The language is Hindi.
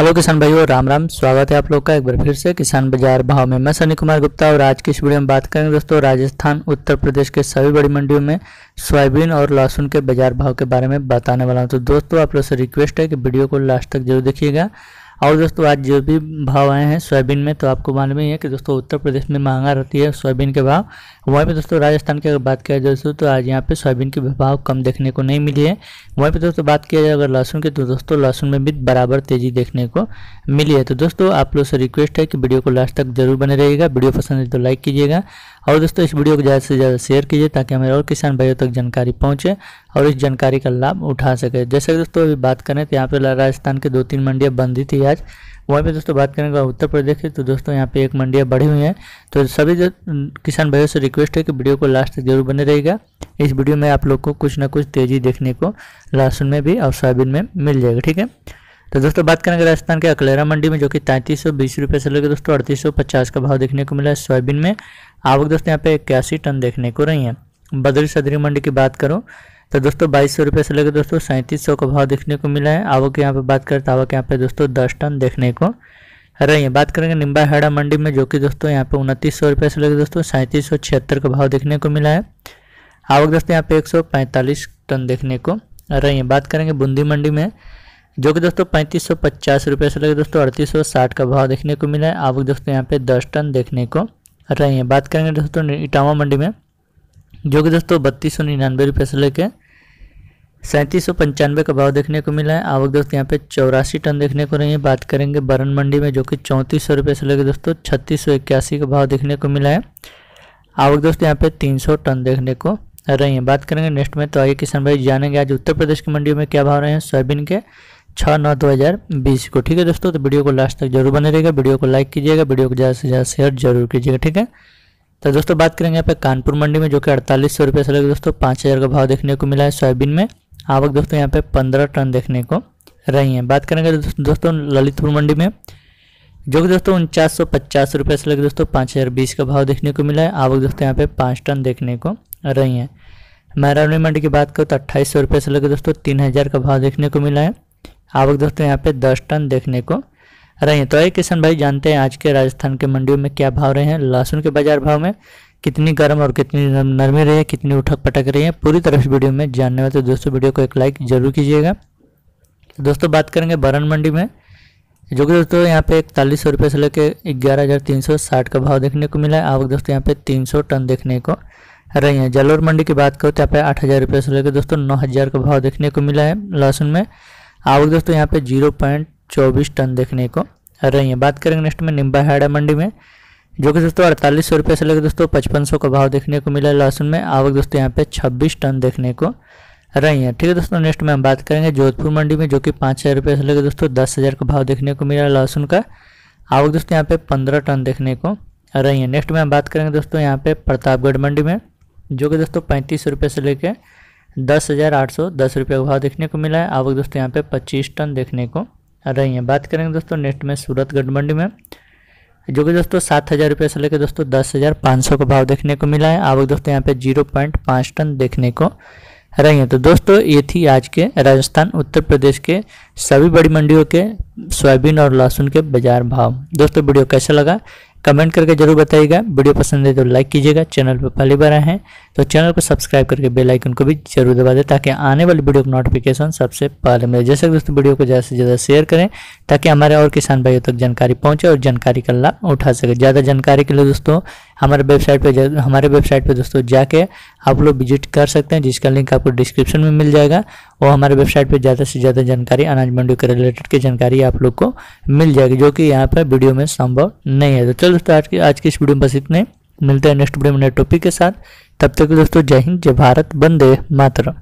हेलो किसान भाइयों राम राम स्वागत है आप लोग का एक बार फिर से किसान बाजार भाव में मैं सनी कुमार गुप्ता और आज की इस वीडियो में बात करेंगे दोस्तों राजस्थान उत्तर प्रदेश के सभी बड़ी मंडियों में सोयाबीन और लहसुन के बाजार भाव के बारे में बताने वाला हूँ तो दोस्तों आप लोग से रिक्वेस्ट है कि वीडियो को लास्ट तक जरूर देखिएगा और दोस्तों आज जो भी भाव आए हैं सोयाबीन में तो आपको मालूम ही है कि दोस्तों उत्तर प्रदेश में महंगा रहती है सोयाबीन के भाव वहीं पर दोस्तों राजस्थान की अगर बात किया जाए दोस्तों तो आज यहाँ पे सोयाबीन के भाव कम देखने को नहीं मिली है वहीं पर दोस्तों बात किया जाए अगर लहसुन की तो दोस्तों लहसुन में भी बराबर तेजी देखने को मिली है तो दोस्तों आप लोग से रिक्वेस्ट है कि वीडियो को लास्ट तक जरूर बने रहिएगा वीडियो पसंद है तो लाइक कीजिएगा और दोस्तों इस वीडियो को ज़्यादा से ज़्यादा शेयर कीजिए ताकि हमारे और किसान भाइयों तक जानकारी पहुँचे और इस जानकारी का लाभ उठा सके जैसे दोस्तों अभी बात करें तो यहाँ पे राजस्थान के दो तीन मंडियाँ बंद ही थी आज वहीं पे दोस्तों बात करेंगे उत्तर प्रदेश की तो दोस्तों यहाँ पे एक मंडियाँ बढ़ी हुई हैं तो सभी किसान भाइयों से रिक्वेस्ट है कि वीडियो को लास्ट तक जरूर बने रहेगा इस वीडियो में आप लोग को कुछ ना कुछ तेज़ी देखने को लहसुन में भी और सोयाबीन में मिल जाएगा ठीक है तो दोस्तों बात करेंगे राजस्थान के अकलेरा मंडी में जो कि तैंतीस सौ बीस रुपये से लेकर दोस्तों अड़तीस सौ पचास का भाव देखने को मिला है सोयाबीन में आवक दोस्तों यहाँ पे इक्यासी टन देखने को रही है बदरी सदरी मंडी की बात करूँ तो दोस्तों बाईस सौ रुपये से लेकर दोस्तों सैंतीस सौ का भाव देखने को मिला है आवक यहाँ पे बात करें तो आवक यहाँ पे दोस्तों दस टन देखने को रही है बात करेंगे निम्बा हेड़ा मंडी में जो कि दोस्तों यहाँ पे उनतीस सौ रुपये से लेकर दोस्तों सैंतीस सौ छिहत्तर का भाव देखने को मिला है आवक दोस्तों यहाँ पे एक सौ पैंतालीस टन देखने को रही है बात करेंगे बूंदी मंडी में जो कि दोस्तों पैंतीस सौ पचास रुपये से लेकर दोस्तों अड़तीस सौ साठ का भाव देखने को मिला है आवक दोस्तों यहाँ पे दस टन देखने को रही है बात करेंगे दोस्तों इटावा मंडी में जो कि दोस्तों बत्तीस सौ निन्यानवे रुपये से लेकर सैंतीस सौ पंचानवे का भाव देखने को मिला है आवक दोस्त यहाँ पे चौरासी टन देखने को रही है बात करेंगे बरन मंडी में जो कि चौंतीस सौ रुपये से लगे दोस्तों छत्तीस सौ इक्यासी का भाव देखने को मिला है आवक दोस्त यहाँ पे तीन सौ टन देखने को रही है बात करेंगे नेक्स्ट में तो आइए किसान भाई जानेंगे आज उत्तर प्रदेश की मंडियों में क्या भाव रहे हैं सोयाबीन के छः नौ दो हज़ार बीस को ठीक है दोस्तों तो वीडियो को लास्ट तक जरूर बने रहेगा वीडियो को लाइक कीजिएगा वीडियो को ज़्यादा से ज़्यादा शेयर जरूर कीजिएगा ठीक है तो दोस्तों बात करेंगे यहाँ पे कानपुर मंडी में जो कि अड़तालीस सौ रुपये से लगे दोस्तों पाँच हज़ार का भाव देखने को मिला है सोयाबीन में आवक दोस्तों यहाँ पे पंद्रह टन देखने को रही है बात करेंगे दोस्तों ललितपुर मंडी में जो कि दोस्तों उनचास सौ पचास रुपये से लेकर दोस्तों पाँच हज़ार बीस का भाव देखने को मिला है आवक दोस्तों यहाँ पे पाँच टन देखने को रही है महरावनी मंडी की बात करो तो अट्ठाईस सौ रुपये से लेकर दोस्तों तीन हज़ार का भाव देखने को मिला है आवक दोस्तों यहाँ पे दस टन देखने को रही है तो ये किसान भाई जानते हैं आज के राजस्थान के मंडियों में क्या भाव रहे हैं लहसुन के बाजार भाव में कितनी गर्म और कितनी नरमी रही है कितनी उठक पटक रही है पूरी तरह से वीडियो में जानने वाले दोस्तों वीडियो को एक लाइक जरूर कीजिएगा तो दोस्तों बात करेंगे बरन मंडी में जो कि दोस्तों यहाँ पे इकतालीस सौ रुपये से लेकर ग्यारह हज़ार तीन सौ साठ का भाव देखने को मिला है आवक दोस्तों यहाँ पे तीन सौ टन देखने को रही है जलोर मंडी की बात करो तो यहाँ पे आठ हज़ार रुपये से लेकर दोस्तों नौ हज़ार का भाव देखने को मिला है लहसुन में आवक दोस्तों यहाँ पे जीरो पॉइंट चौबीस टन देखने को रही है बात करेंगे नेक्स्ट में निम्बाहाड़ा मंडी में जो कि दोस्तों अड़तालीस सौ रुपये से लेकर दोस्तों पचपन सौ का भाव देखने को मिला लहसुन में आवक दोस्तों यहाँ पे छब्बीस टन देखने को रही है ठीक है दोस्तों नेक्स्ट में हम बात करेंगे जोधपुर मंडी में जो कि पाँच हज़ार रुपये से लेकर दोस्तों दस हज़ार का भाव देखने को मिला लहसुन का आवक दोस्तों यहाँ पे पंद्रह टन देखने को रही है नेक्स्ट में हम बात करेंगे दोस्तों यहाँ पे प्रतापगढ़ मंडी में जो कि दोस्तों पैंतीस रुपये से लेकर दस हज़ार आठ सौ दस रुपये का भाव देखने को मिला है आवक दोस्तों यहाँ पे पच्चीस टन देखने को रही है बात करेंगे दोस्तों नेक्स्ट में सूरतगढ़ मंडी में जो कि दोस्तों सात हज़ार रुपये से लेकर दोस्तों दस हज़ार पाँच सौ का भाव देखने को मिला है आवक दोस्तों यहाँ पे जीरो पॉइंट पाँच टन देखने को रही है तो दोस्तों ये थी आज के राजस्थान उत्तर प्रदेश के सभी बड़ी मंडियों के सोयाबीन और लहसुन के बाजार भाव दोस्तों वीडियो कैसा लगा कमेंट करके जरूर बताइएगा वीडियो पसंद है तो लाइक कीजिएगा चैनल पर पहली बार आए हैं तो चैनल को सब्सक्राइब करके बेल आइकन को भी जरूर दबा दें ताकि आने वाली वीडियो का नोटिफिकेशन सबसे पहले मिले जैसे दोस्तों वीडियो को ज़्यादा से ज़्यादा शेयर करें ताकि हमारे और किसान भाइयों तक जानकारी पहुँचे और जानकारी का लाभ उठा सके ज़्यादा जानकारी के लिए दोस्तों हमारे वेबसाइट पर हमारे वेबसाइट पर दोस्तों जाके आप लोग विजिट कर सकते हैं जिसका लिंक आपको डिस्क्रिप्शन में मिल जाएगा और हमारे वेबसाइट पर ज़्यादा से ज़्यादा जानकारी अनाज मंडी के रिलेटेड की जानकारी आप लोग को मिल जाएगी जो कि यहाँ पर वीडियो में संभव नहीं है तो चलो दोस्तों आज आज के इस वीडियो में बस इतने मिलते हैं नेक्स्ट वीडियो में नए टॉपिक के साथ तब तक दोस्तों जय हिंद जय भारत बंदे मातरम